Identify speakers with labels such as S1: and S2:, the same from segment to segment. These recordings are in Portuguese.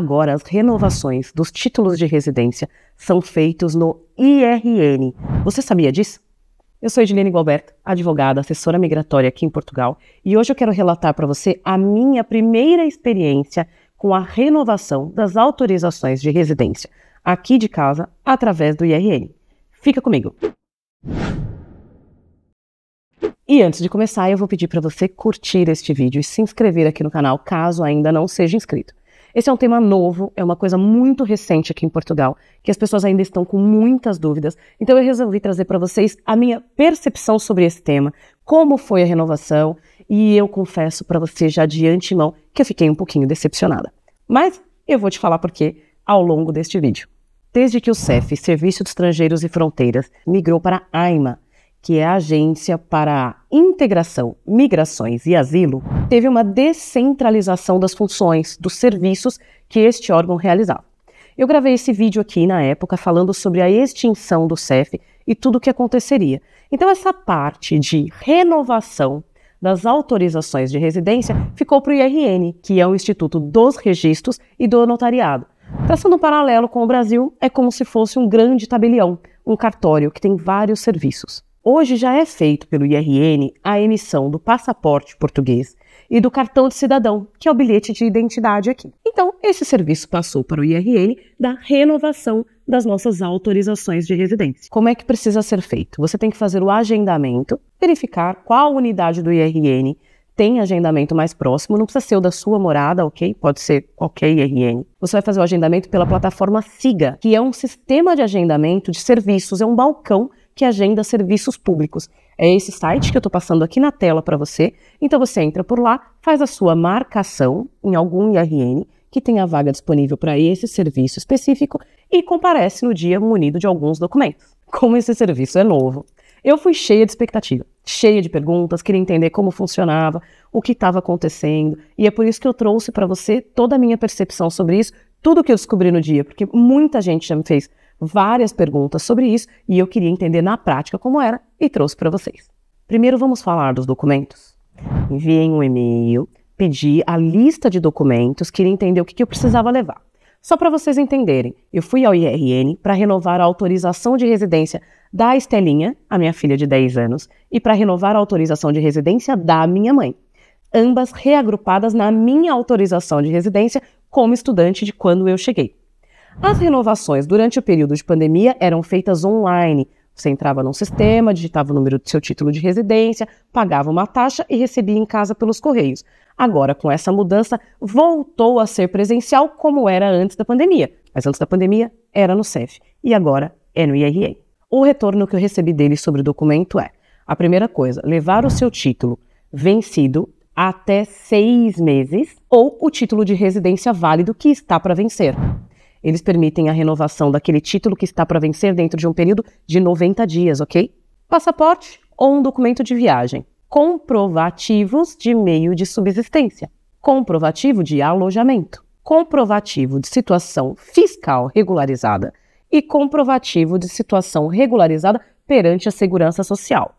S1: Agora, as renovações dos títulos de residência são feitos no IRN. Você sabia disso? Eu sou Edilene Gualberto, advogada, assessora migratória aqui em Portugal, e hoje eu quero relatar para você a minha primeira experiência com a renovação das autorizações de residência aqui de casa através do IRN. Fica comigo! E antes de começar, eu vou pedir para você curtir este vídeo e se inscrever aqui no canal caso ainda não seja inscrito. Esse é um tema novo, é uma coisa muito recente aqui em Portugal, que as pessoas ainda estão com muitas dúvidas. Então eu resolvi trazer para vocês a minha percepção sobre esse tema, como foi a renovação, e eu confesso para vocês já de antemão que eu fiquei um pouquinho decepcionada. Mas eu vou te falar por quê ao longo deste vídeo. Desde que o CEF, Serviço de Estrangeiros e Fronteiras, migrou para a AIMA, que é a Agência para Integração, Migrações e Asilo, teve uma descentralização das funções, dos serviços que este órgão realizava. Eu gravei esse vídeo aqui na época falando sobre a extinção do CEF e tudo o que aconteceria. Então, essa parte de renovação das autorizações de residência ficou para o IRN, que é o Instituto dos Registros e do Notariado. Traçando um paralelo com o Brasil, é como se fosse um grande tabelião, um cartório que tem vários serviços. Hoje já é feito pelo IRN a emissão do passaporte português e do cartão de cidadão, que é o bilhete de identidade aqui. Então, esse serviço passou para o IRN da renovação das nossas autorizações de residência. Como é que precisa ser feito? Você tem que fazer o agendamento, verificar qual unidade do IRN tem agendamento mais próximo, não precisa ser o da sua morada, ok? Pode ser qualquer IRN. Você vai fazer o agendamento pela plataforma SIGA, que é um sistema de agendamento de serviços, é um balcão que agenda serviços públicos. É esse site que eu estou passando aqui na tela para você. Então você entra por lá, faz a sua marcação em algum IRN que tem a vaga disponível para esse serviço específico e comparece no dia munido de alguns documentos. Como esse serviço é novo, eu fui cheia de expectativa, cheia de perguntas, queria entender como funcionava, o que estava acontecendo, e é por isso que eu trouxe para você toda a minha percepção sobre isso, tudo que eu descobri no dia, porque muita gente já me fez várias perguntas sobre isso e eu queria entender na prática como era e trouxe para vocês. Primeiro vamos falar dos documentos. Enviei um e-mail, pedi a lista de documentos, queria entender o que, que eu precisava levar. Só para vocês entenderem, eu fui ao IRN para renovar a autorização de residência da Estelinha, a minha filha de 10 anos, e para renovar a autorização de residência da minha mãe. Ambas reagrupadas na minha autorização de residência como estudante de quando eu cheguei. As renovações durante o período de pandemia eram feitas online. Você entrava num sistema, digitava o número do seu título de residência, pagava uma taxa e recebia em casa pelos correios. Agora, com essa mudança, voltou a ser presencial como era antes da pandemia. Mas antes da pandemia era no CEF e agora é no IRE. O retorno que eu recebi dele sobre o documento é: a primeira coisa, levar o seu título vencido até seis meses ou o título de residência válido que está para vencer eles permitem a renovação daquele título que está para vencer dentro de um período de 90 dias, ok? Passaporte ou um documento de viagem. Comprovativos de meio de subsistência. Comprovativo de alojamento. Comprovativo de situação fiscal regularizada. E comprovativo de situação regularizada perante a segurança social.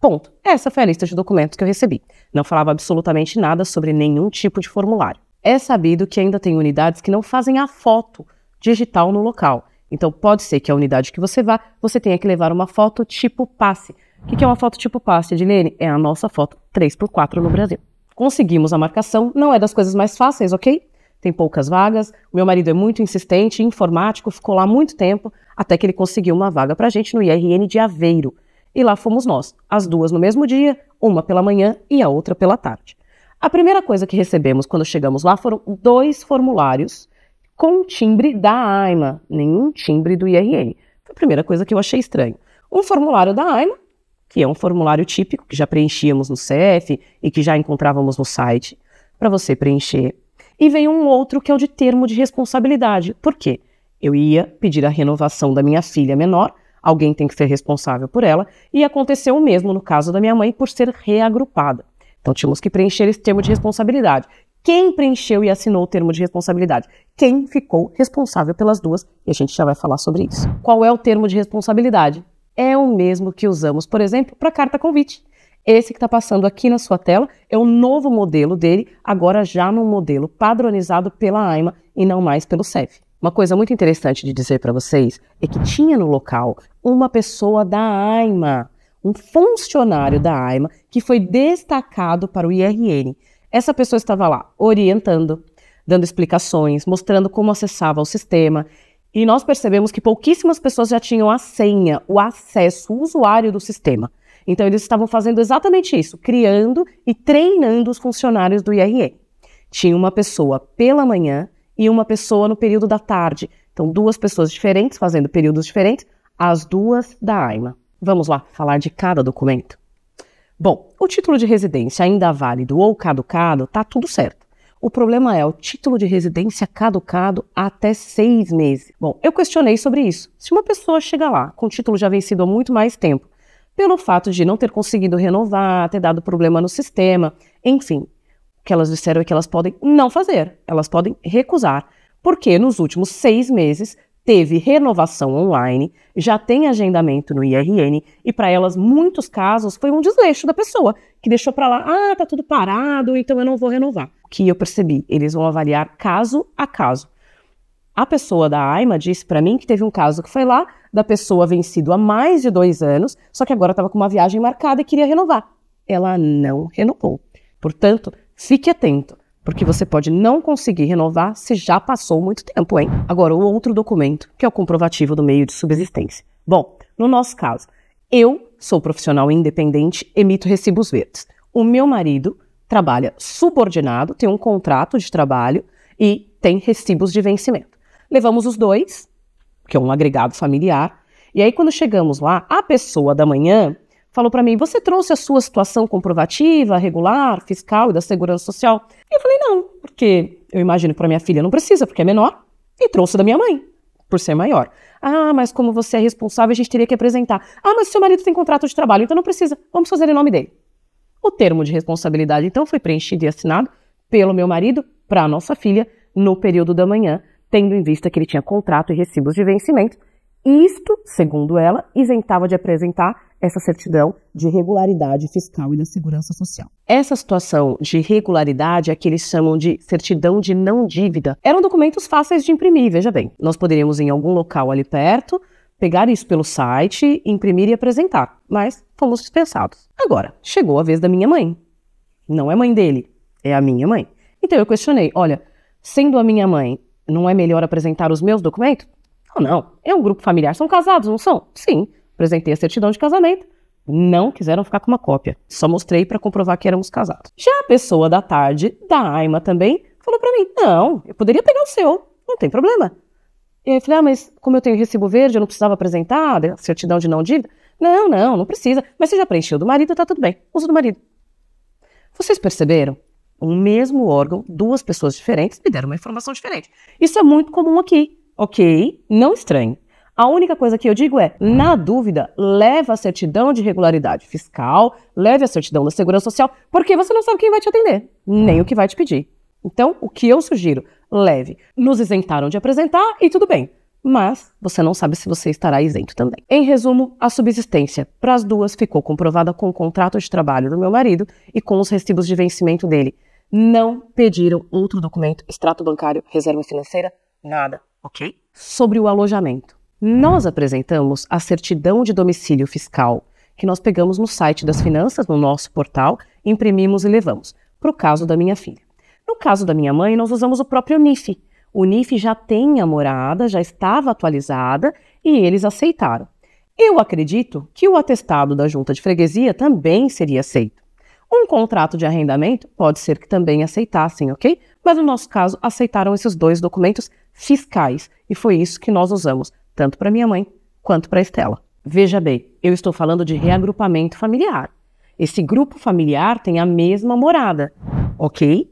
S1: Ponto. Essa foi a lista de documentos que eu recebi. Não falava absolutamente nada sobre nenhum tipo de formulário. É sabido que ainda tem unidades que não fazem a foto digital no local. Então, pode ser que a unidade que você vá, você tenha que levar uma foto tipo passe. O que é uma foto tipo passe, Edilene? É a nossa foto 3x4 no Brasil. Conseguimos a marcação, não é das coisas mais fáceis, ok? Tem poucas vagas, meu marido é muito insistente, informático, ficou lá muito tempo, até que ele conseguiu uma vaga pra gente no IRN de Aveiro. E lá fomos nós, as duas no mesmo dia, uma pela manhã e a outra pela tarde. A primeira coisa que recebemos quando chegamos lá foram dois formulários com timbre da AIMA, nenhum timbre do IRN. Foi a primeira coisa que eu achei estranho. Um formulário da AIMA, que é um formulário típico que já preenchíamos no CEF e que já encontrávamos no site para você preencher. E veio um outro que é o de termo de responsabilidade. Por quê? Eu ia pedir a renovação da minha filha menor, alguém tem que ser responsável por ela, e aconteceu o mesmo no caso da minha mãe por ser reagrupada. Então tínhamos que preencher esse termo de responsabilidade, quem preencheu e assinou o termo de responsabilidade? Quem ficou responsável pelas duas? E a gente já vai falar sobre isso. Qual é o termo de responsabilidade? É o mesmo que usamos, por exemplo, para carta convite. Esse que está passando aqui na sua tela é o novo modelo dele, agora já no modelo padronizado pela AIMA e não mais pelo CEF. Uma coisa muito interessante de dizer para vocês é que tinha no local uma pessoa da AIMA, um funcionário da AIMA que foi destacado para o IRN. Essa pessoa estava lá orientando, dando explicações, mostrando como acessava o sistema. E nós percebemos que pouquíssimas pessoas já tinham a senha, o acesso, o usuário do sistema. Então, eles estavam fazendo exatamente isso, criando e treinando os funcionários do IRE. Tinha uma pessoa pela manhã e uma pessoa no período da tarde. Então, duas pessoas diferentes fazendo períodos diferentes, as duas da AIMA. Vamos lá falar de cada documento. Bom, o título de residência ainda válido ou caducado, tá tudo certo. O problema é o título de residência caducado até seis meses. Bom, eu questionei sobre isso. Se uma pessoa chega lá com o título já vencido há muito mais tempo, pelo fato de não ter conseguido renovar, ter dado problema no sistema, enfim, o que elas disseram é que elas podem não fazer, elas podem recusar, porque nos últimos seis meses teve renovação online, já tem agendamento no IRN e para elas muitos casos foi um desleixo da pessoa que deixou para lá, ah, tá tudo parado, então eu não vou renovar. O que eu percebi, eles vão avaliar caso a caso. A pessoa da AIMA disse para mim que teve um caso que foi lá da pessoa vencido há mais de dois anos, só que agora estava com uma viagem marcada e queria renovar. Ela não renovou. Portanto, fique atento porque você pode não conseguir renovar se já passou muito tempo, hein? Agora, o outro documento, que é o comprovativo do meio de subsistência. Bom, no nosso caso, eu sou profissional independente, emito recibos verdes. O meu marido trabalha subordinado, tem um contrato de trabalho e tem recibos de vencimento. Levamos os dois, que é um agregado familiar, e aí quando chegamos lá, a pessoa da manhã falou para mim: "Você trouxe a sua situação comprovativa, regular, fiscal e da segurança social?" E eu falei: não, porque eu imagino que para minha filha não precisa, porque é menor, e trouxe da minha mãe, por ser maior. Ah, mas como você é responsável, a gente teria que apresentar. Ah, mas seu marido tem contrato de trabalho, então não precisa. Vamos fazer em nome dele. O termo de responsabilidade, então, foi preenchido e assinado pelo meu marido para a nossa filha no período da manhã, tendo em vista que ele tinha contrato e recibos de vencimento, isto, segundo ela, isentava de apresentar essa certidão de regularidade fiscal e da segurança social. Essa situação de regularidade é que eles chamam de certidão de não dívida. Eram documentos fáceis de imprimir, veja bem. Nós poderíamos ir em algum local ali perto, pegar isso pelo site, imprimir e apresentar, mas fomos dispensados. Agora, chegou a vez da minha mãe. Não é mãe dele, é a minha mãe. Então eu questionei: olha, sendo a minha mãe, não é melhor apresentar os meus documentos? Não, não. É um grupo familiar. São casados, não são? Sim. Apresentei a certidão de casamento. Não quiseram ficar com uma cópia. Só mostrei para comprovar que éramos casados. Já a pessoa da tarde, da Aima também, falou para mim: Não, eu poderia pegar o seu. Não tem problema. E aí eu falei: Ah, mas como eu tenho recibo verde, eu não precisava apresentar a certidão de não dívida? Não, não, não precisa. Mas você já preencheu do marido, tá tudo bem. uso do marido. Vocês perceberam? Um mesmo órgão, duas pessoas diferentes me deram uma informação diferente. Isso é muito comum aqui. Ok, não estranhe. A única coisa que eu digo é, na dúvida, leve a certidão de regularidade fiscal, leve a certidão da Segurança Social, porque você não sabe quem vai te atender, nem o que vai te pedir. Então, o que eu sugiro? Leve. Nos isentaram de apresentar e tudo bem. Mas você não sabe se você estará isento também. Em resumo, a subsistência para as duas ficou comprovada com o contrato de trabalho do meu marido e com os recibos de vencimento dele. Não pediram outro documento, extrato bancário, reserva financeira, nada. Ok. Sobre o alojamento. Nós apresentamos a certidão de domicílio fiscal, que nós pegamos no site das finanças, no nosso portal, imprimimos e levamos, para o caso da minha filha. No caso da minha mãe, nós usamos o próprio NIF. O NIF já tem a morada, já estava atualizada e eles aceitaram. Eu acredito que o atestado da junta de freguesia também seria aceito. Um contrato de arrendamento pode ser que também aceitassem, ok? Mas no nosso caso, aceitaram esses dois documentos fiscais. E foi isso que nós usamos, tanto para minha mãe quanto para Estela. Veja bem, eu estou falando de reagrupamento familiar. Esse grupo familiar tem a mesma morada, ok?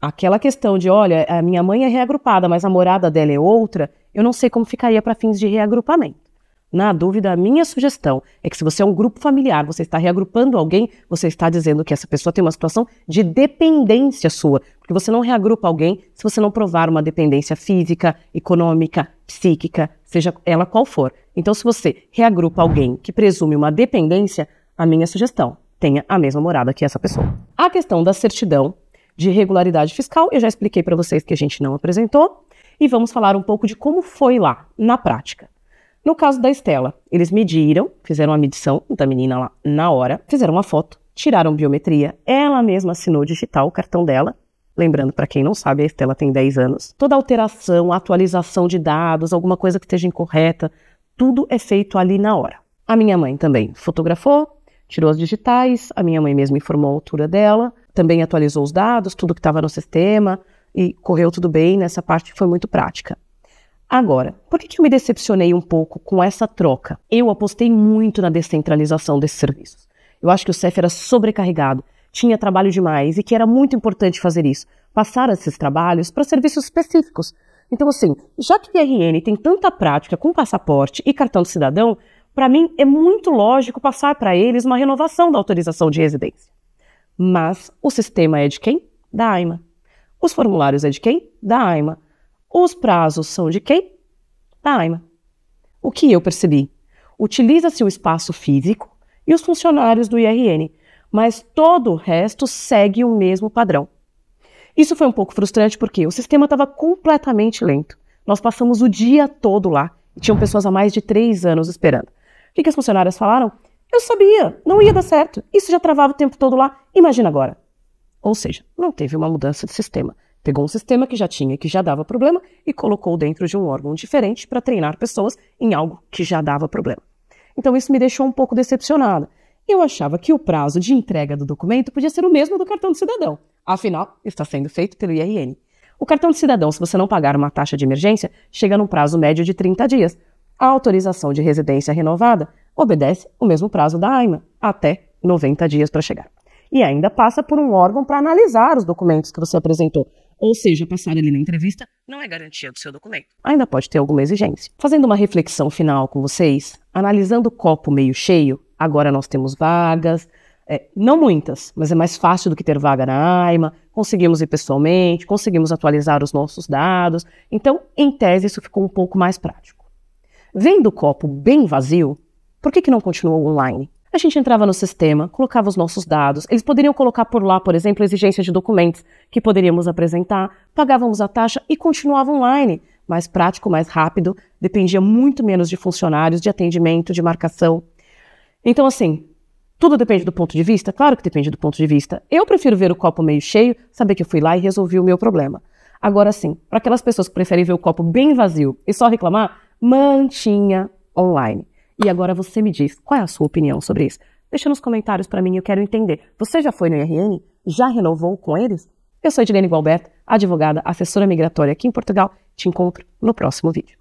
S1: Aquela questão de, olha, a minha mãe é reagrupada, mas a morada dela é outra, eu não sei como ficaria para fins de reagrupamento. Na dúvida, a minha sugestão é que se você é um grupo familiar, você está reagrupando alguém, você está dizendo que essa pessoa tem uma situação de dependência sua, porque você não reagrupa alguém se você não provar uma dependência física, econômica, psíquica, seja ela qual for. Então, se você reagrupa alguém que presume uma dependência, a minha sugestão, tenha a mesma morada que essa pessoa. A questão da certidão de regularidade fiscal, eu já expliquei para vocês que a gente não apresentou, e vamos falar um pouco de como foi lá na prática. No caso da Estela, eles mediram, fizeram a medição da menina lá na hora, fizeram uma foto, tiraram biometria, ela mesma assinou digital o cartão dela. Lembrando, para quem não sabe, a Estela tem 10 anos. Toda alteração, atualização de dados, alguma coisa que esteja incorreta, tudo é feito ali na hora. A minha mãe também fotografou, tirou as digitais, a minha mãe mesma informou a altura dela, também atualizou os dados, tudo que estava no sistema e correu tudo bem. Nessa parte foi muito prática. Agora, por que, que eu me decepcionei um pouco com essa troca? Eu apostei muito na descentralização desses serviços. Eu acho que o CEF era sobrecarregado, tinha trabalho demais e que era muito importante fazer isso, passar esses trabalhos para serviços específicos. Então, assim, já que o IRN tem tanta prática com passaporte e cartão de cidadão, para mim é muito lógico passar para eles uma renovação da autorização de residência. Mas o sistema é de quem? Da AIMA. Os formulários é de quem? Da AIMA. Os prazos são de quem? Da AIMA. O que eu percebi? Utiliza-se o espaço físico e os funcionários do IRN, mas todo o resto segue o mesmo padrão. Isso foi um pouco frustrante porque o sistema estava completamente lento. Nós passamos o dia todo lá e tinham pessoas há mais de três anos esperando. O que, que as funcionárias falaram? Eu sabia, não ia dar certo. Isso já travava o tempo todo lá. Imagina agora. Ou seja, não teve uma mudança de sistema. Pegou um sistema que já tinha, que já dava problema, e colocou dentro de um órgão diferente para treinar pessoas em algo que já dava problema. Então isso me deixou um pouco decepcionada. Eu achava que o prazo de entrega do documento podia ser o mesmo do cartão de cidadão. Afinal, está sendo feito pelo IRN. O cartão de cidadão, se você não pagar uma taxa de emergência, chega num prazo médio de 30 dias. A autorização de residência renovada obedece o mesmo prazo da AIMA, até 90 dias para chegar. E ainda passa por um órgão para analisar os documentos que você apresentou, ou seja, passar ali na entrevista, não é garantia do seu documento. Ainda pode ter alguma exigência. Fazendo uma reflexão final com vocês, analisando o copo meio cheio, agora nós temos vagas, é, não muitas, mas é mais fácil do que ter vaga na AIMA, conseguimos ir pessoalmente, conseguimos atualizar os nossos dados, então, em tese, isso ficou um pouco mais prático. Vendo o copo bem vazio, por que, que não continuou online? A gente entrava no sistema, colocava os nossos dados. Eles poderiam colocar por lá, por exemplo, exigência de documentos que poderíamos apresentar, pagávamos a taxa e continuava online. Mais prático, mais rápido, dependia muito menos de funcionários, de atendimento, de marcação. Então, assim, tudo depende do ponto de vista? Claro que depende do ponto de vista. Eu prefiro ver o copo meio cheio, saber que eu fui lá e resolvi o meu problema. Agora sim, para aquelas pessoas que preferem ver o copo bem vazio e só reclamar, mantinha online. E agora você me diz qual é a sua opinião sobre isso. Deixa nos comentários para mim, eu quero entender. Você já foi no IRN? Já renovou com eles? Eu sou Edilene Gualberto, advogada, assessora migratória aqui em Portugal. Te encontro no próximo vídeo.